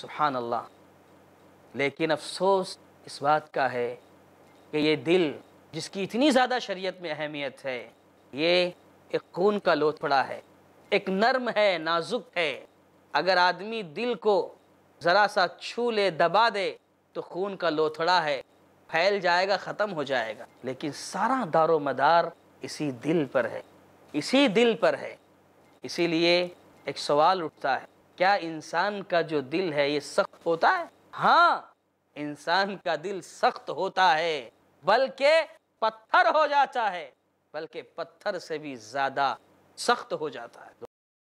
سبحان اللہ لیکن افسوس اس بات کا ہے کہ یہ دل جس کی اتنی زیادہ شریعت میں اہمیت ہے یہ ایک خون کا لوت پڑا ہے ایک نرم ہے نازک ہے اگر آدمی دل کو ذرا سا چھو لے دبا دے تو خون کا لوتھڑا ہے پھیل جائے گا ختم ہو جائے گا لیکن سارا دار و مدار اسی دل پر ہے اسی دل پر ہے اسی لیے ایک سوال اٹھتا ہے क्या इंसान का जो दिल है ये सख्त होता है हाँ इंसान का दिल सख्त होता है बल्कि पत्थर हो जाता है बल्कि पत्थर से भी ज्यादा सख्त हो जाता है